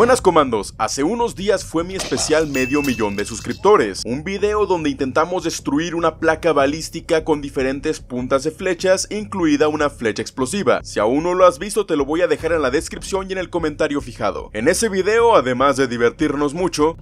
Buenas comandos, hace unos días fue mi especial medio millón de suscriptores, un video donde intentamos destruir una placa balística con diferentes puntas de flechas, incluida una flecha explosiva. Si aún no lo has visto te lo voy a dejar en la descripción y en el comentario fijado. En ese video, además de divertirnos mucho,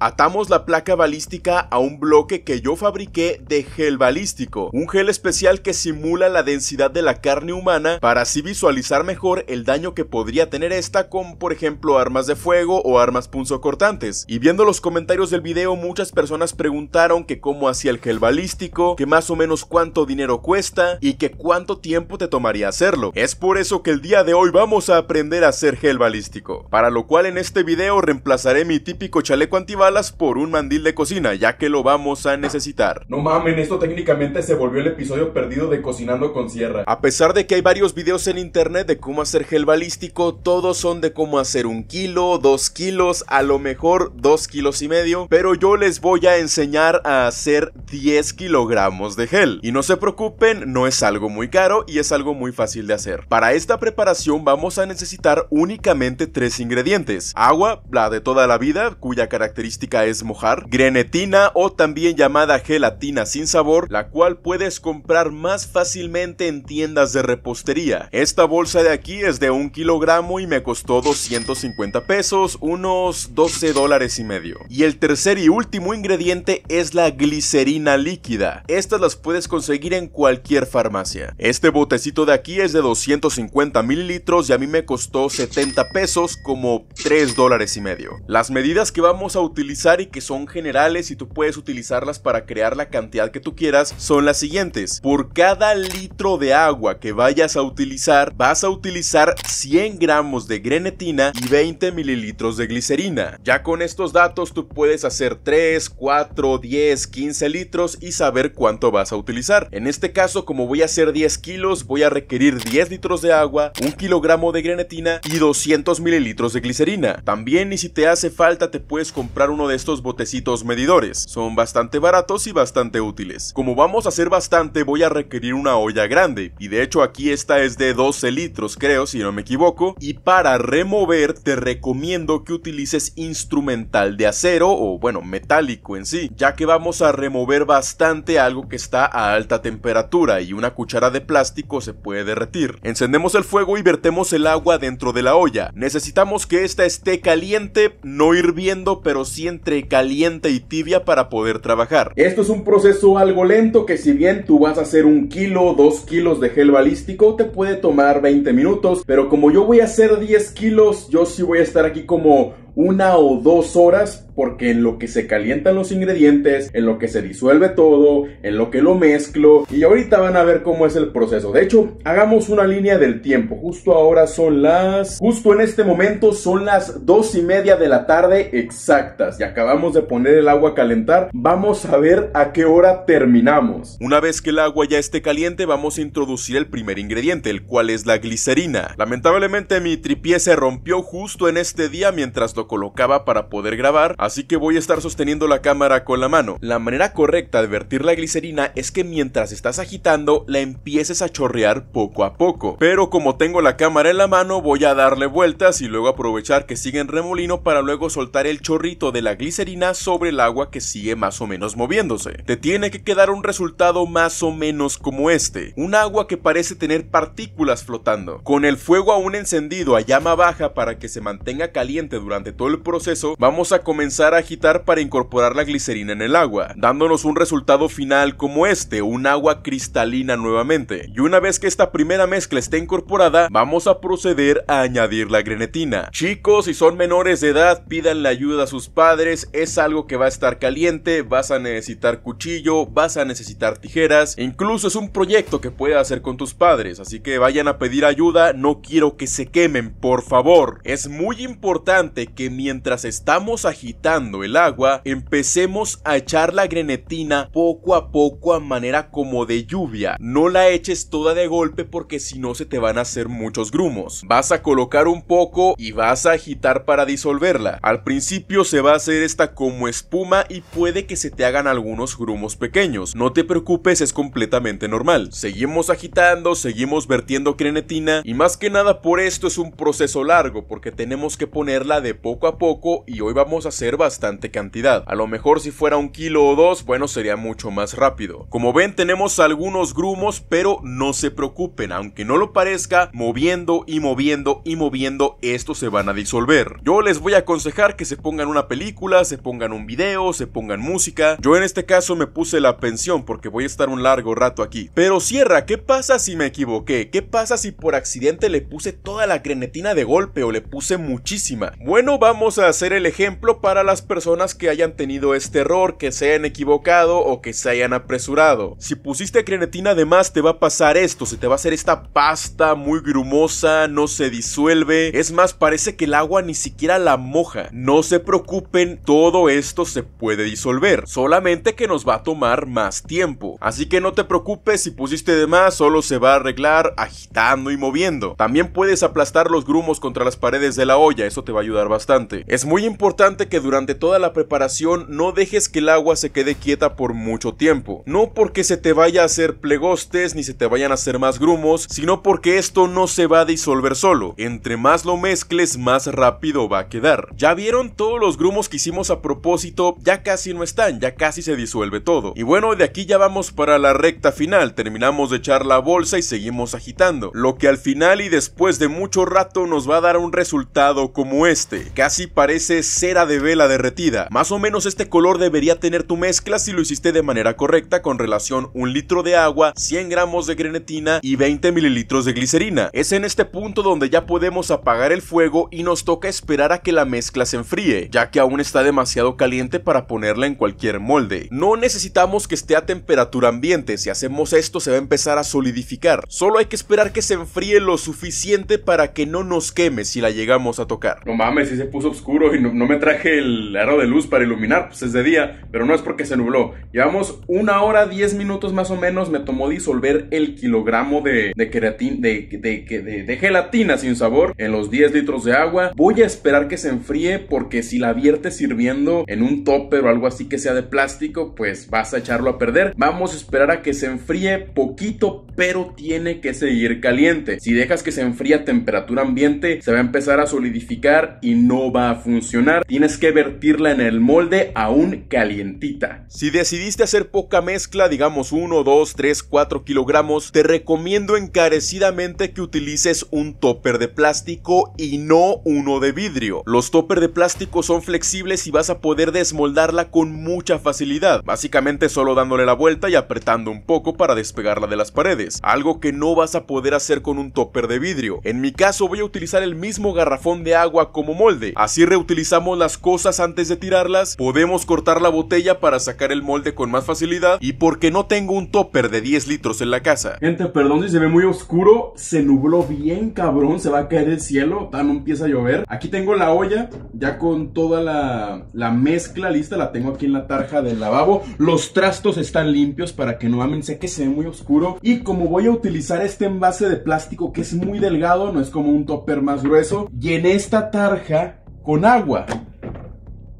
Atamos la placa balística a un bloque que yo fabriqué de gel balístico, un gel especial que simula la densidad de la carne humana para así visualizar mejor el daño que podría tener esta con por ejemplo armas de fuego o armas punzocortantes. Y viendo los comentarios del video muchas personas preguntaron que cómo hacía el gel balístico, que más o menos cuánto dinero cuesta y que cuánto tiempo te tomaría hacerlo. Es por eso que el día de hoy vamos a aprender a hacer gel balístico, para lo cual en este video reemplazaré mi típico chaleco antibalas por un mandil de cocina, ya que lo vamos a necesitar. No mamen, esto técnicamente se volvió el episodio perdido de Cocinando con Sierra. A pesar de que hay varios videos en internet de cómo hacer gel balístico, todos son de cómo hacer un kilo, dos kilos, a lo mejor dos kilos y medio, pero yo les voy a enseñar a hacer 10 kilogramos de gel. Y no se preocupen, no es algo muy caro y es algo muy fácil de hacer. Para esta preparación vamos a necesitar únicamente tres ingredientes. Agua, la de toda la vida, cuya característica es mojar, grenetina o también llamada gelatina sin sabor, la cual puedes comprar más fácilmente en tiendas de repostería. Esta bolsa de aquí es de un kilogramo y me costó 250 pesos, unos 12 dólares y medio. Y el tercer y último ingrediente es la glicerina líquida. Estas las puedes conseguir en cualquier farmacia. Este botecito de aquí es de 250 mililitros y a mí me costó 70 pesos como 3 dólares y medio. Las medidas que vamos a utilizar y que son generales y tú puedes utilizarlas para crear la cantidad que tú quieras son las siguientes. Por cada litro de agua que vayas a utilizar, vas a utilizar 100 gramos de grenetina y 20 mililitros de glicerina. Ya con estos datos tú puedes hacer 3, 4, 10, 15 litros y saber cuánto vas a utilizar. En este caso, como voy a hacer 10 kilos, voy a requerir 10 litros de agua, 1 kilogramo de grenetina y 200 mililitros de glicerina. También y si te hace falta te puedes comprar un de estos botecitos medidores. Son bastante baratos y bastante útiles. Como vamos a hacer bastante, voy a requerir una olla grande. Y de hecho aquí esta es de 12 litros, creo, si no me equivoco. Y para remover, te recomiendo que utilices instrumental de acero o, bueno, metálico en sí, ya que vamos a remover bastante algo que está a alta temperatura y una cuchara de plástico se puede derretir. Encendemos el fuego y vertemos el agua dentro de la olla. Necesitamos que esta esté caliente, no hirviendo, pero sí entre caliente y tibia para poder trabajar. Esto es un proceso algo lento que si bien tú vas a hacer un kilo o dos kilos de gel balístico te puede tomar 20 minutos, pero como yo voy a hacer 10 kilos, yo sí voy a estar aquí como una o dos horas porque en lo que se calientan los ingredientes, en lo que se disuelve todo, en lo que lo mezclo y ahorita van a ver cómo es el proceso. De hecho, hagamos una línea del tiempo. Justo ahora son las... Justo en este momento son las dos y media de la tarde exactas y acabamos de poner el agua a calentar. Vamos a ver a qué hora terminamos. Una vez que el agua ya esté caliente, vamos a introducir el primer ingrediente, el cual es la glicerina. Lamentablemente mi tripié se rompió justo en este día mientras lo colocaba para poder grabar así que voy a estar sosteniendo la cámara con la mano. La manera correcta de vertir la glicerina es que mientras estás agitando la empieces a chorrear poco a poco. Pero como tengo la cámara en la mano voy a darle vueltas y luego aprovechar que sigue en remolino para luego soltar el chorrito de la glicerina sobre el agua que sigue más o menos moviéndose. Te tiene que quedar un resultado más o menos como este, un agua que parece tener partículas flotando. Con el fuego aún encendido a llama baja para que se mantenga caliente durante todo el proceso, vamos a comenzar a agitar para incorporar la glicerina en el agua, dándonos un resultado final como este, un agua cristalina nuevamente. Y una vez que esta primera mezcla esté incorporada, vamos a proceder a añadir la grenetina. Chicos, si son menores de edad, pidan la ayuda a sus padres, es algo que va a estar caliente, vas a necesitar cuchillo, vas a necesitar tijeras, incluso es un proyecto que puedes hacer con tus padres, así que vayan a pedir ayuda, no quiero que se quemen, por favor. Es muy importante que mientras estamos agitando el agua, empecemos a echar la grenetina poco a poco a manera como de lluvia. No la eches toda de golpe porque si no se te van a hacer muchos grumos. Vas a colocar un poco y vas a agitar para disolverla. Al principio se va a hacer esta como espuma y puede que se te hagan algunos grumos pequeños. No te preocupes, es completamente normal. Seguimos agitando, seguimos vertiendo grenetina y más que nada por esto es un proceso largo porque tenemos que ponerla de poco a poco y hoy vamos a hacer bastante cantidad. A lo mejor si fuera un kilo o dos, bueno, sería mucho más rápido. Como ven, tenemos algunos grumos, pero no se preocupen, aunque no lo parezca, moviendo y moviendo y moviendo, estos se van a disolver. Yo les voy a aconsejar que se pongan una película, se pongan un video, se pongan música. Yo en este caso me puse la pensión porque voy a estar un largo rato aquí. Pero cierra. ¿qué pasa si me equivoqué? ¿Qué pasa si por accidente le puse toda la grenetina de golpe o le puse muchísima? Bueno, vamos a hacer el ejemplo para a las personas que hayan tenido este error, que se hayan equivocado o que se hayan apresurado. Si pusiste crenetina de más te va a pasar esto, se te va a hacer esta pasta muy grumosa, no se disuelve, es más parece que el agua ni siquiera la moja. No se preocupen, todo esto se puede disolver, solamente que nos va a tomar más tiempo. Así que no te preocupes si pusiste de más, solo se va a arreglar agitando y moviendo. También puedes aplastar los grumos contra las paredes de la olla, eso te va a ayudar bastante. Es muy importante que durante toda la preparación no dejes que el agua se quede quieta por mucho tiempo. No porque se te vaya a hacer plegostes ni se te vayan a hacer más grumos, sino porque esto no se va a disolver solo. Entre más lo mezcles, más rápido va a quedar. Ya vieron todos los grumos que hicimos a propósito, ya casi no están, ya casi se disuelve todo. Y bueno, de aquí ya vamos para la recta final, terminamos de echar la bolsa y seguimos agitando, lo que al final y después de mucho rato nos va a dar un resultado como este. Casi parece cera de vela la derretida. Más o menos este color debería tener tu mezcla si lo hiciste de manera correcta con relación un litro de agua, 100 gramos de grenetina y 20 mililitros de glicerina. Es en este punto donde ya podemos apagar el fuego y nos toca esperar a que la mezcla se enfríe, ya que aún está demasiado caliente para ponerla en cualquier molde. No necesitamos que esté a temperatura ambiente, si hacemos esto se va a empezar a solidificar. Solo hay que esperar que se enfríe lo suficiente para que no nos queme si la llegamos a tocar. No mames, si se puso oscuro y no me traje el el aro de luz para iluminar, pues es de día, pero no es porque se nubló. Llevamos una hora, diez minutos más o menos, me tomó disolver el kilogramo de, de, gelatina sin sabor en los 10 litros de agua. Voy a esperar que se enfríe porque si la viertes sirviendo en un topper o algo así que sea de plástico, pues vas a echarlo a perder. Vamos a esperar a que se enfríe poquito, pero tiene que seguir caliente. Si dejas que se enfríe a temperatura ambiente, se va a empezar a solidificar y no va a funcionar. Tienes que ver vertirla en el molde aún calientita. Si decidiste hacer poca mezcla, digamos 1, 2, 3, 4 kilogramos, te recomiendo encarecidamente que utilices un topper de plástico y no uno de vidrio. Los topper de plástico son flexibles y vas a poder desmoldarla con mucha facilidad, básicamente solo dándole la vuelta y apretando un poco para despegarla de las paredes, algo que no vas a poder hacer con un topper de vidrio. En mi caso voy a utilizar el mismo garrafón de agua como molde, así reutilizamos las cosas antes de tirarlas, podemos cortar la botella para sacar el molde con más facilidad y porque no tengo un topper de 10 litros en la casa. Gente, perdón si se ve muy oscuro, se nubló bien cabrón, se va a caer el cielo, No empieza a llover. Aquí tengo la olla, ya con toda la, mezcla lista, la tengo aquí en la tarja del lavabo. Los trastos están limpios para que no amen, sé que se ve muy oscuro. Y como voy a utilizar este envase de plástico que es muy delgado, no es como un topper más grueso, y en esta tarja con agua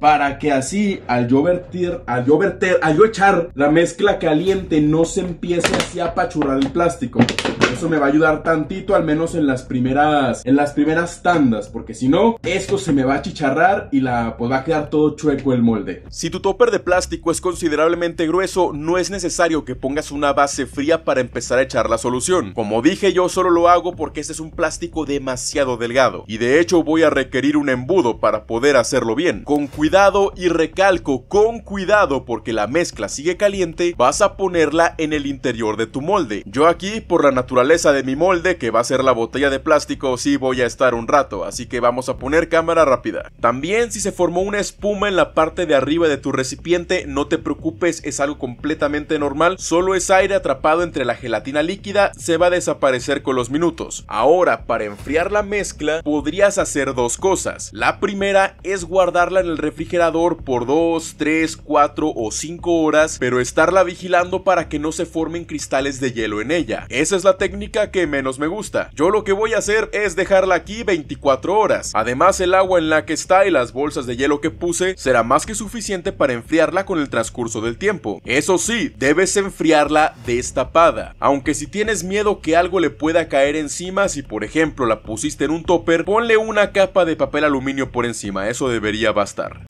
para que así al yo vertir, al yo verter, al yo echar la mezcla caliente no se empiece así a apachurrar el plástico eso me va a ayudar tantito, al menos en las primeras, en las primeras tandas, porque si no, esto se me va a chicharrar y la, pues va a quedar todo chueco el molde. Si tu topper de plástico es considerablemente grueso, no es necesario que pongas una base fría para empezar a echar la solución. Como dije, yo solo lo hago porque este es un plástico demasiado delgado, y de hecho voy a requerir un embudo para poder hacerlo bien. Con cuidado y recalco, con cuidado porque la mezcla sigue caliente, vas a ponerla en el interior de tu molde. Yo aquí, por la naturaleza, de mi molde, que va a ser la botella de plástico, si voy a estar un rato, así que vamos a poner cámara rápida. También si se formó una espuma en la parte de arriba de tu recipiente, no te preocupes, es algo completamente normal, solo es aire atrapado entre la gelatina líquida, se va a desaparecer con los minutos. Ahora, para enfriar la mezcla, podrías hacer dos cosas. La primera es guardarla en el refrigerador por 2, 3, 4 o 5 horas, pero estarla vigilando para que no se formen cristales de hielo en ella. Esa es la técnica que menos me gusta. Yo lo que voy a hacer es dejarla aquí 24 horas. Además, el agua en la que está y las bolsas de hielo que puse será más que suficiente para enfriarla con el transcurso del tiempo. Eso sí, debes enfriarla destapada. Aunque si tienes miedo que algo le pueda caer encima, si por ejemplo la pusiste en un topper, ponle una capa de papel aluminio por encima, eso debería bastar.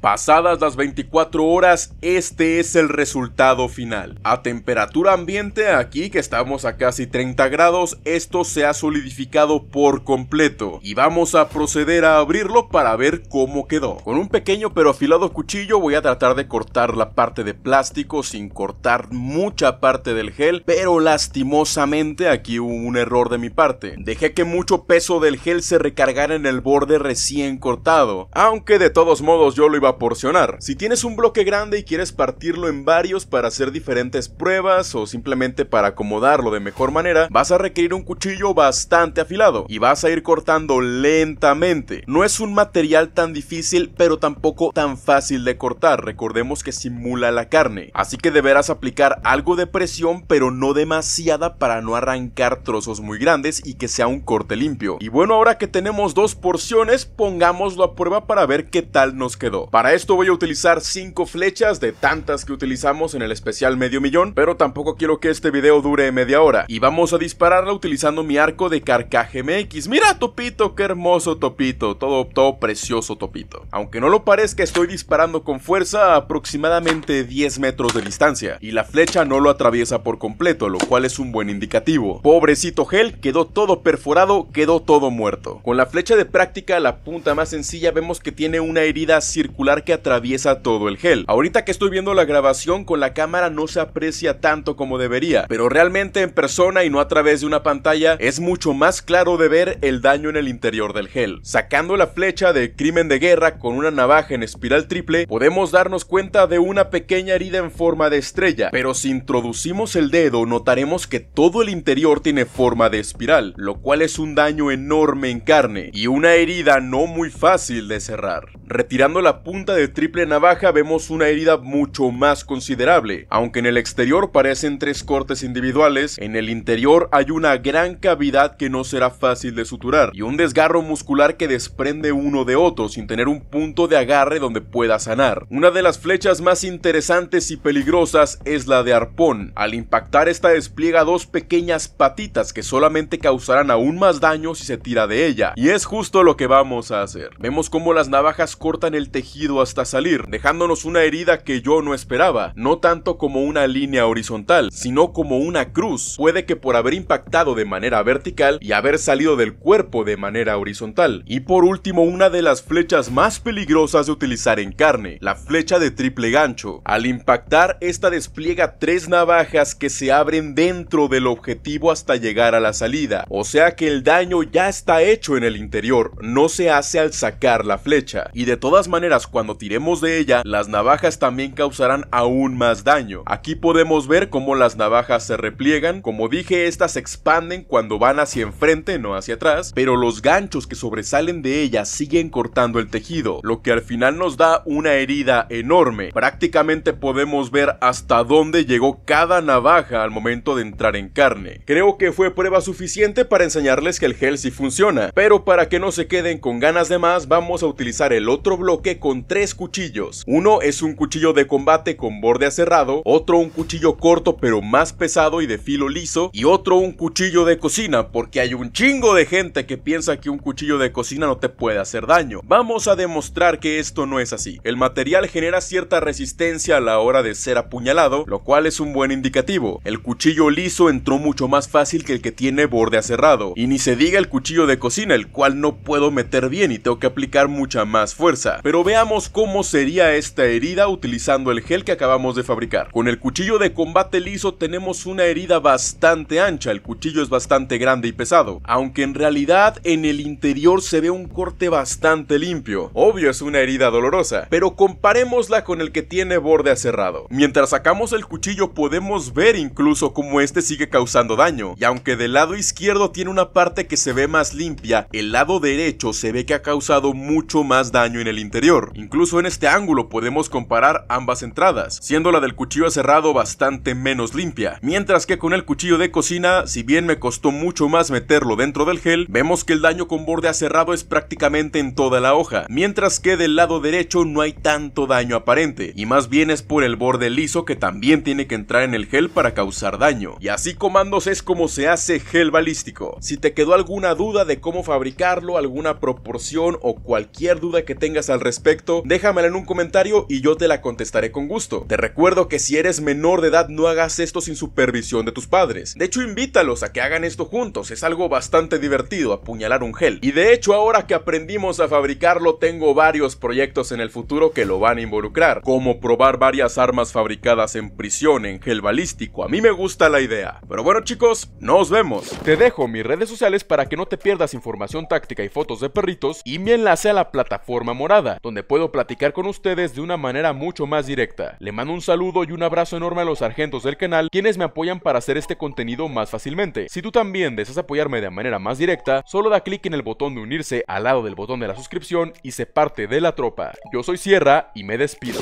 Pasadas las 24 horas, este es el resultado final. A temperatura ambiente, aquí que estamos a casi 30 grados, esto se ha solidificado por completo y vamos a proceder a abrirlo para ver cómo quedó. Con un pequeño pero afilado cuchillo voy a tratar de cortar la parte de plástico sin cortar mucha parte del gel, pero lastimosamente aquí hubo un error de mi parte. Dejé que mucho peso del gel se recargara en el borde recién cortado, aunque de todos modos yo lo iba a porcionar. Si tienes un bloque grande y quieres partirlo en varios para hacer diferentes pruebas o simplemente para acomodarlo de mejor manera, vas a requerir un cuchillo bastante afilado y vas a ir cortando lentamente. No es un material tan difícil, pero tampoco tan fácil de cortar. Recordemos que simula la carne, así que deberás aplicar algo de presión, pero no demasiada para no arrancar trozos muy grandes y que sea un corte limpio. Y bueno, ahora que tenemos dos porciones, pongámoslo a prueba para ver qué tal nos quedó. Para esto voy a utilizar 5 flechas de tantas que utilizamos en el especial medio millón, pero tampoco quiero que este video dure media hora. Y vamos a dispararla utilizando mi arco de carcaje MX. Mira Topito, qué hermoso Topito, todo, todo precioso Topito. Aunque no lo parezca, estoy disparando con fuerza a aproximadamente 10 metros de distancia, y la flecha no lo atraviesa por completo, lo cual es un buen indicativo. Pobrecito Gel, quedó todo perforado, quedó todo muerto. Con la flecha de práctica, la punta más sencilla, vemos que tiene una herida circular que atraviesa todo el gel. Ahorita que estoy viendo la grabación con la cámara no se aprecia tanto como debería, pero realmente en persona y no a través de una pantalla es mucho más claro de ver el daño en el interior del gel. Sacando la flecha de crimen de guerra con una navaja en espiral triple, podemos darnos cuenta de una pequeña herida en forma de estrella, pero si introducimos el dedo notaremos que todo el interior tiene forma de espiral, lo cual es un daño enorme en carne y una herida no muy fácil de cerrar. Retirando la punta punta de triple navaja vemos una herida mucho más considerable. Aunque en el exterior parecen tres cortes individuales, en el interior hay una gran cavidad que no será fácil de suturar y un desgarro muscular que desprende uno de otro sin tener un punto de agarre donde pueda sanar. Una de las flechas más interesantes y peligrosas es la de arpón. Al impactar esta despliega dos pequeñas patitas que solamente causarán aún más daño si se tira de ella. Y es justo lo que vamos a hacer. Vemos cómo las navajas cortan el tejido hasta salir, dejándonos una herida que yo no esperaba, no tanto como una línea horizontal, sino como una cruz. Puede que por haber impactado de manera vertical y haber salido del cuerpo de manera horizontal. Y por último, una de las flechas más peligrosas de utilizar en carne, la flecha de triple gancho. Al impactar, esta despliega tres navajas que se abren dentro del objetivo hasta llegar a la salida, o sea que el daño ya está hecho en el interior, no se hace al sacar la flecha. Y de todas maneras, cuando tiremos de ella, las navajas también causarán aún más daño. Aquí podemos ver cómo las navajas se repliegan, como dije, estas se expanden cuando van hacia enfrente, no hacia atrás, pero los ganchos que sobresalen de ellas siguen cortando el tejido, lo que al final nos da una herida enorme. Prácticamente podemos ver hasta dónde llegó cada navaja al momento de entrar en carne. Creo que fue prueba suficiente para enseñarles que el gel sí funciona, pero para que no se queden con ganas de más, vamos a utilizar el otro bloque con tres cuchillos. Uno es un cuchillo de combate con borde aserrado, otro un cuchillo corto pero más pesado y de filo liso, y otro un cuchillo de cocina, porque hay un chingo de gente que piensa que un cuchillo de cocina no te puede hacer daño. Vamos a demostrar que esto no es así. El material genera cierta resistencia a la hora de ser apuñalado, lo cual es un buen indicativo. El cuchillo liso entró mucho más fácil que el que tiene borde aserrado, y ni se diga el cuchillo de cocina, el cual no puedo meter bien y tengo que aplicar mucha más fuerza. Pero veamos cómo sería esta herida utilizando el gel que acabamos de fabricar. Con el cuchillo de combate liso tenemos una herida bastante ancha, el cuchillo es bastante grande y pesado, aunque en realidad en el interior se ve un corte bastante limpio. Obvio es una herida dolorosa, pero comparémosla con el que tiene borde aserrado. Mientras sacamos el cuchillo podemos ver incluso cómo este sigue causando daño, y aunque del lado izquierdo tiene una parte que se ve más limpia, el lado derecho se ve que ha causado mucho más daño en el interior. Incluso en este ángulo podemos comparar ambas entradas, siendo la del cuchillo cerrado bastante menos limpia, mientras que con el cuchillo de cocina, si bien me costó mucho más meterlo dentro del gel, vemos que el daño con borde aserrado es prácticamente en toda la hoja, mientras que del lado derecho no hay tanto daño aparente, y más bien es por el borde liso que también tiene que entrar en el gel para causar daño. Y así comandos es como se hace gel balístico. Si te quedó alguna duda de cómo fabricarlo, alguna proporción o cualquier duda que tengas al respecto, déjamela en un comentario y yo te la contestaré con gusto. Te recuerdo que si eres menor de edad no hagas esto sin supervisión de tus padres. De hecho, invítalos a que hagan esto juntos, es algo bastante divertido apuñalar un gel. Y de hecho, ahora que aprendimos a fabricarlo, tengo varios proyectos en el futuro que lo van a involucrar, como probar varias armas fabricadas en prisión en gel balístico. A mí me gusta la idea. Pero bueno, chicos, nos vemos. Te dejo mis redes sociales para que no te pierdas información táctica y fotos de perritos y mi enlace a la plataforma morada, donde puedes puedo platicar con ustedes de una manera mucho más directa. Le mando un saludo y un abrazo enorme a los sargentos del canal, quienes me apoyan para hacer este contenido más fácilmente. Si tú también deseas apoyarme de manera más directa, solo da clic en el botón de unirse al lado del botón de la suscripción y se parte de la tropa. Yo soy Sierra y me despido.